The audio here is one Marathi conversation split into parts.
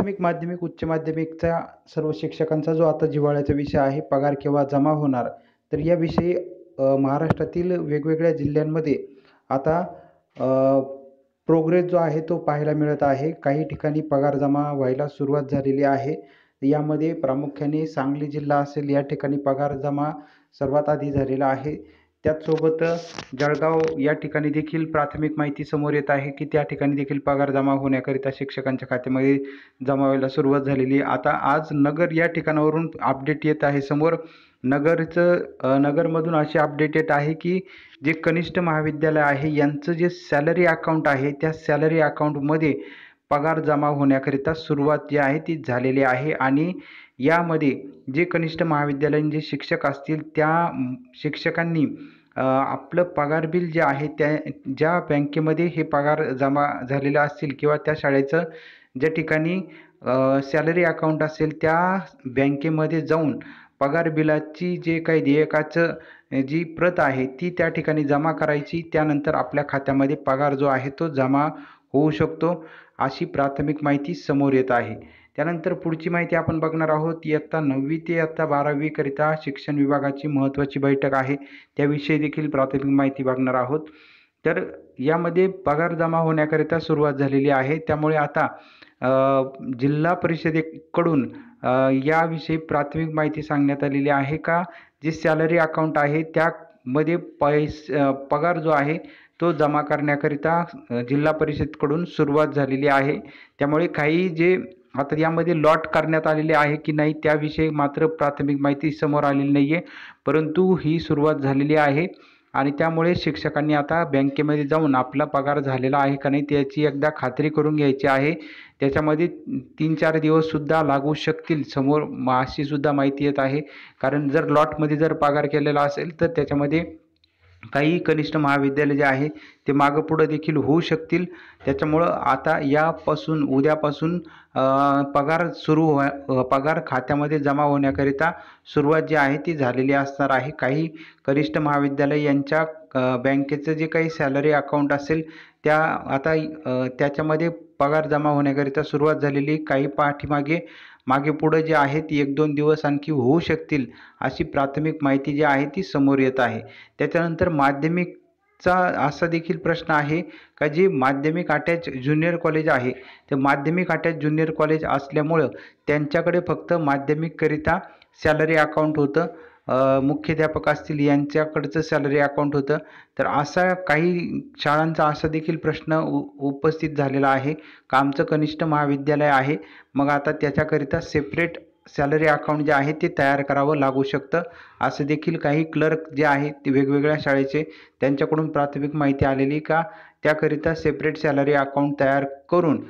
प्राथमिक माध्यमिक उच्च माध्यमिकचा सर्व शिक्षकांचा जो आता जिव्हाळ्याचा विषय आहे पगार केव्हा जमा होणार तर या विषयी महाराष्ट्रातील वेगवेगळ्या जिल्ह्यांमध्ये आता प्रोग्रेस जो आहे तो पाहायला मिळत आहे काही ठिकाणी पगार जमा व्हायला सुरुवात झालेली आहे यामध्ये प्रामुख्याने सांगली जिल्हा असेल या ठिकाणी पगार जमा सर्वात आधी झालेला आहे त्याचसोबत जळगाव या ठिकाणी देखील प्राथमिक माहिती समोर येत आहे की त्या ठिकाणी देखील पगार जमा होण्याकरिता शिक्षकांच्या खात्यामध्ये जमा व्हायला सुरुवात झालेली आता आज नगर या ठिकाणावरून अपडेट येत आहे समोर नगरचं नगरमधून असे अपडेट येत आहे की जे कनिष्ठ महाविद्यालय आहे यांचं जे सॅलरी अकाउंट आहे त्या सॅलरी अकाउंटमध्ये पगार जमा होण्याकरिता सुरुवात जी आहे ती झालेली आहे आणि यामध्ये जे कनिष्ठ महाविद्यालयीन जे शिक्षक असतील त्या शिक्षकांनी आपलं पगार बिल जे आहे त्या ज्या बँकेमध्ये हे पगार जमा झालेलं असतील किंवा त्या शाळेचं ज्या ठिकाणी सॅलरी अकाउंट असेल त्या बँकेमध्ये जाऊन पगार बिलाची जे काही देयकाचं जी प्रत आहे ती त्या ठिकाणी जमा करायची त्यानंतर आपल्या खात्यामध्ये पगार जो आहे तो जमा होऊ शकतो अशी प्राथमिक माहिती समोर येत आहे त्यानंतर पुढची माहिती आपण बघणार आहोत इयत्ता नववी ते इयत्ता बारावीकरिता शिक्षण विभागाची महत्त्वाची बैठक आहे त्याविषयी देखील प्राथमिक माहिती बघणार आहोत तर यामध्ये पगार जमा होण्याकरिता सुरुवात झालेली आहे त्यामुळे आता जिल्हा परिषदेकडून याविषयी प्राथमिक माहिती सांगण्यात आलेली आहे का जी सॅलरी अकाउंट आहे त्यामध्ये पैस पगार जो आहे तो जमा करण्याकरिता जिल्हा परिषदकडून सुरुवात झालेली आहे त्यामुळे काही जे आता यामध्ये लॉट करण्यात आलेले आहे की नाही त्याविषयी मात्र प्राथमिक माहिती समोर आलेली नाही आहे परंतु ही सुरुवात झालेली आहे आणि त्यामुळे शिक्षकांनी आता बँकेमध्ये जाऊन आपला पगार झालेला आहे का नाही त्याची एकदा खात्री करून घ्यायची आहे त्याच्यामध्ये तीन चार दिवससुद्धा लागू शकतील समोर अशीसुद्धा माहिती येत आहे कारण जर लॉटमध्ये जर पगार केलेला असेल तर त्याच्यामध्ये काही कनिष्ठ महाविद्यालय जे आहे ते मागं देखील होऊ शकतील त्याच्यामुळं आता यापासून उद्यापासून पगार सुरू हो पगार खात्यामध्ये जमा होण्याकरिता सुरुवात जी आहे ती झालेली असणार आहे काही कनिष्ठ महाविद्यालय यांच्या बँकेचं जे काही सॅलरी अकाउंट असेल त्या आता त्याच्यामध्ये पगार जमा होण्याकरिता सुरुवात झालेली काही पाठीमागे मागे पुढं जे आहे ती एक दोन दिवस आणखी होऊ शकतील अशी प्राथमिक माहिती जी आहे ती समोर येत आहे त्याच्यानंतर माध्यमिक चा असा देखील प्रश्न आहे का जे माध्यमिक अटॅच ज्युनियर कॉलेज आहे ते माध्यमिक अटॅच ज्युनियर कॉलेज असल्यामुळं त्यांच्याकडे फक्त माध्यमिककरिता सॅलरी अकाउंट होतं मुख्याध्यापक असतील यांच्याकडचं सॅलरी अकाउंट होतं तर असा काही शाळांचा असा देखील प्रश्न उ उपस्थित झालेला आहे का आमचं कनिष्ठ महाविद्यालय आहे मग आता त्याच्याकरिता सेपरेट सॅलरी अकाउंट जे आहे ते तयार करावं लागू शकतं असं देखील काही क्लर्क जे आहेत ते वेगवेगळ्या शाळेचे त्यांच्याकडून प्राथमिक माहिती आलेली का त्याकरिता सेपरेट सॅलरी अकाउंट तयार करून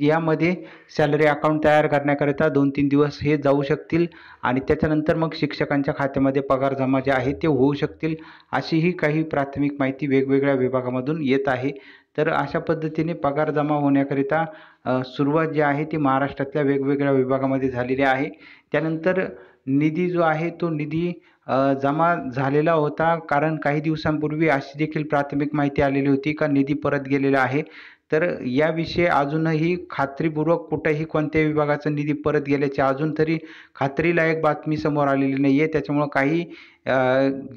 यामध्ये सॅलरी अकाउंट तयार करण्याकरिता दोन तीन दिवस हे जाऊ शकतील आणि त्याच्यानंतर मग शिक्षकांच्या खात्यामध्ये पगार जमा जे आहे ते होऊ शकतील अशीही काही प्राथमिक माहिती वेगवेगळ्या विभागामधून येत आहे तर अशा पद्धतीने पगार जमा होण्याकरिता सुरुवात जी आहे ती महाराष्ट्रातल्या वेगवेगळ्या विभागामध्ये झालेली आहे त्यानंतर निधी जो आहे तो निधी जमा झालेला होता कारण काही दिवसांपूर्वी अशी देखील प्राथमिक माहिती आलेली होती का निधी परत गेलेला आहे तर याविषयी अजूनही खात्रीपूर्वक कुठंही कोणत्या विभागाचा निधी परत गेल्याची अजून तरी खात्रीलायक बातमी समोर आलेली नाही आहे त्याच्यामुळं काही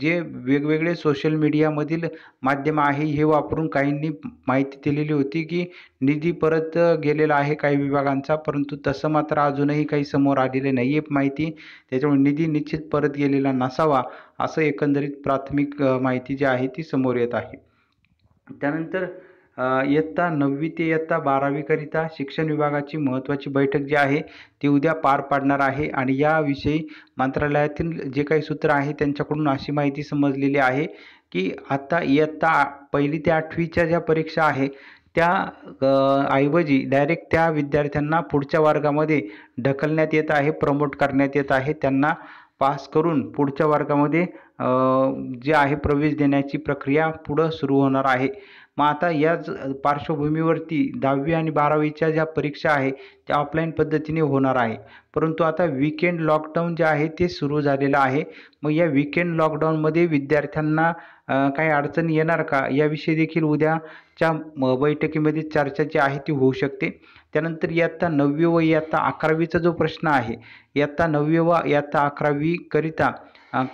जे वेगवेगळे सोशल मीडियामधील माध्यम आहे हे वापरून काहींनी माहिती दिलेली होती की निधी परत गेलेला आहे काही विभागांचा परंतु तसं मात्र अजूनही काही समोर आलेले नाही आहे माहिती त्याच्यामुळे निधी निश्चित परत गेलेला नसावा असं एकंदरीत प्राथमिक माहिती जी आहे ती समोर येत आहे त्यानंतर इयत्ता नववी ते इयत्ता बारावीकरिता शिक्षण विभागाची महत्त्वाची बैठक जी आहे ती उद्या पार पाडणार आहे आणि याविषयी मंत्रालयातील जे काही सूत्र आहे त्यांच्याकडून अशी माहिती समजलेली आहे की आत्ता इयत्ता पहिली ते आठवीच्या ज्या परीक्षा आहे त्या ऐवजी डायरेक्ट त्या विद्यार्थ्यांना पुढच्या वर्गामध्ये ढकलण्यात येत आहे प्रमोट करण्यात येत आहे त्यांना पास करून पुढच्या वर्गामध्ये जे आहे प्रवेश देण्याची प्रक्रिया पुढं सुरू होणार आहे मग आता याच पार्श्वभूमीवरती दहावी आणि बारावीच्या ज्या परीक्षा आहे त्या ऑफलाईन पद्धतीने होणार आहे परंतु आता विकेंड लॉकडाऊन जे आहे ते सुरू झालेलं आहे मग या विकेंड लॉकडाऊनमध्ये विद्यार्थ्यांना काही अडचण येणार का याविषयी देखील उद्याच्या बैठकीमध्ये चर्चा जी आहे ती होऊ शकते त्यानंतर इयत्ता नववी व इयत्ता अकरावीचा जो प्रश्न आहे इयत्ता नववी व इयत्ता अकरावीकरिता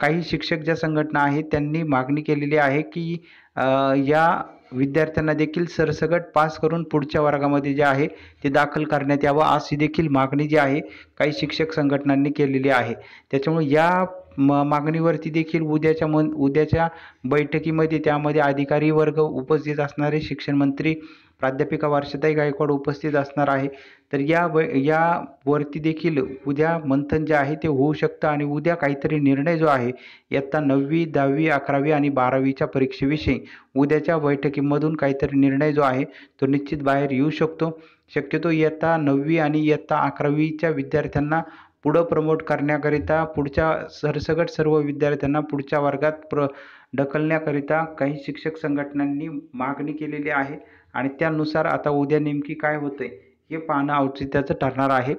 काही शिक्षक ज्या संघटना आहेत त्यांनी मागणी केलेली आहे की या विद्यार्थ्यांना देखील सरसगट पास करून पुढच्या वर्गामध्ये जे आहे ते दाखल करण्यात यावं अशी देखील मागणी जी आहे काही शिक्षक संघटनांनी केलेली आहे त्याच्यामुळे या म मागणीवरती देखील उद्याच्या मन उद्याच्या बैठकीमध्ये त्यामध्ये अधिकारी वर्ग उपस्थित असणारे शिक्षणमंत्री प्राध्यापिका वार्षिताई गायकवाड उपस्थित असणार आहे तर या व वरती देखील उद्या मंथन जे आहे ते होऊ शकतं आणि उद्या काहीतरी निर्णय जो आहे इयत्ता नववी दहावी अकरावी आणि बारावीच्या परीक्षेविषयी उद्याच्या बैठकीमधून काहीतरी निर्णय जो आहे तो निश्चित बाहेर येऊ शकतो शक्यतो इयत्ता नववी आणि इयत्ता अकरावीच्या विद्यार्थ्यांना पुढं प्रमोट करण्याकरिता पुढच्या सरसगट सर्व विद्यार्थ्यांना पुढच्या वर्गात प्र ढकलण्याकरिता काही शिक्षक संघटनांनी मागणी केलेली आहे आणि त्यानुसार आता उद्या नेमकी काय होते हे पाहणं औचित्याचं ठरणार आहे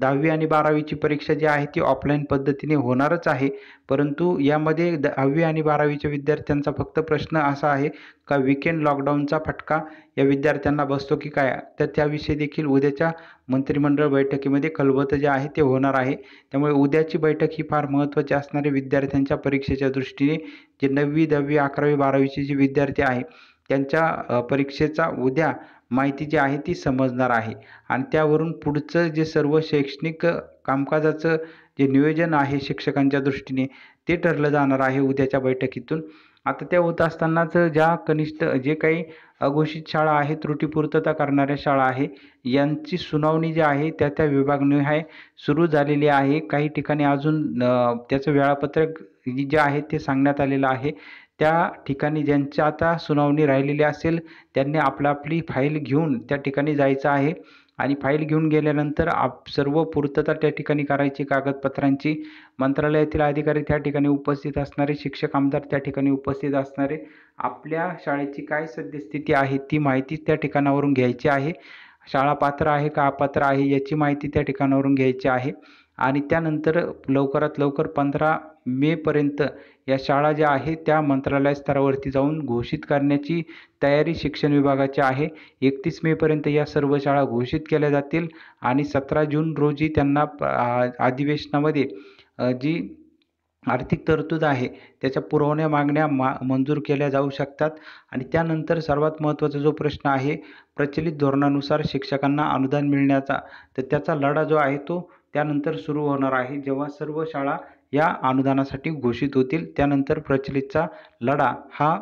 दहावी आणि बारावीची परीक्षा जी आहे ती ऑफलाईन पद्धतीने होणारच आहे परंतु यामध्ये दहावी आणि बारावीच्या विद्यार्थ्यांचा फक्त प्रश्न असा आहे का विकेंड लॉकडाऊनचा फटका या विद्यार्थ्यांना बसतो की काय तर त्याविषयी देखील उद्याच्या मंत्रिमंडळ बैठकीमध्ये कलबत जे आहे ते होणार आहे त्यामुळे उद्याची बैठक ही फार महत्त्वाची असणारे विद्यार्थ्यांच्या परीक्षेच्या दृष्टीने जे नववी दहावी अकरावी बारावीचे जे विद्यार्थी आहे त्यांच्या परीक्षेचा उद्या माहिती जी आहे ती समजणार आहे आणि त्यावरून पुढचं जे सर्व शैक्षणिक कामकाजाचं जे नियोजन आहे शिक्षकांच्या दृष्टीने ते ठरलं जाणार आहे उद्याच्या बैठकीतून आता त्या होत असतानाच ज्या कनिष्ठ जे काही अघोषित शाळा आहे त्रुटीपूर्तता करणाऱ्या शाळा आहे यांची सुनावणी जी आहे त्या त्या विभागनिहाय सुरू झालेली आहे काही ठिकाणी अजून त्याचं वेळापत्रक जे आहे ते सांगण्यात आलेलं आहे त्या ठिकाणी ज्यांच्या आता सुनावणी राहिलेली असेल त्यांनी आपला आपली फाईल घेऊन त्या ठिकाणी जायचं आहे आणि फाईल घेऊन गेल्यानंतर आप सर्व पूर्तता त्या ठिकाणी करायची कागदपत्रांची मंत्रालयातील अधिकारी त्या ठिकाणी उपस्थित असणारे शिक्षक आमदार त्या ठिकाणी उपस्थित असणारे आपल्या शाळेची काय सद्यस्थिती आहे ती माहिती त्या ठिकाणावरून घ्यायची आहे शाळा पात्र आहे का अपात्र आहे याची माहिती त्या ठिकाणावरून घ्यायची आहे आणि त्यानंतर लवकरात लवकर पंधरा मेपर्यंत या शाळा ज्या आहेत त्या मंत्रालय स्तरावरती जाऊन घोषित करण्याची तयारी शिक्षण विभागाची आहे एकतीस मेपर्यंत या सर्व शाळा घोषित केल्या जातील आणि सतरा जून रोजी त्यांना अधिवेशनामध्ये जी आर्थिक तरतूद आहे त्याच्या पुरवण्या मागण्या मा मंजूर केल्या जाऊ शकतात आणि त्यानंतर सर्वात महत्त्वाचा जो प्रश्न आहे प्रचलित धोरणानुसार शिक्षकांना अनुदान मिळण्याचा तर त्याचा लढा जो आहे तो त्यानंतर सुरू होणार आहे जेव्हा सर्व शाळा या अनुदानासाठी घोषित होतील त्यानंतर प्रचलितचा लढा हा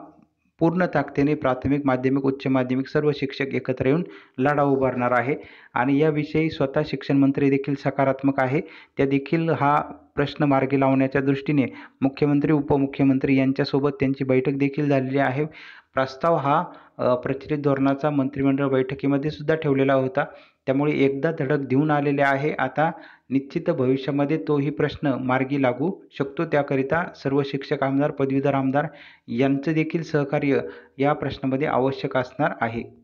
पूर्ण ताकदीने प्राथमिक माध्यमिक उच्च माध्यमिक सर्व शिक्षक एकत्र येऊन लढा उभारणार आहे आणि याविषयी स्वतः शिक्षण मंत्री देखील सकारात्मक आहे त्या देखील हा प्रश्न मार्गी लावण्याच्या दृष्टीने मुख्यमंत्री उपमुख्यमंत्री यांच्यासोबत त्यांची बैठक देखील झालेली आहे प्रस्ताव हा प्रचलित धोरणाचा मंत्रिमंडळ बैठकीमध्ये सुद्धा ठेवलेला होता त्यामुळे एकदा धडक देऊन आलेले आहे आता निश्चित भविष्यामध्ये तोही प्रश्न मार्गी लागू शकतो त्याकरिता सर्व शिक्षक आमदार पदवीधर आमदार यांचं देखील सहकार्य या प्रश्नामध्ये आवश्यक असणार आहे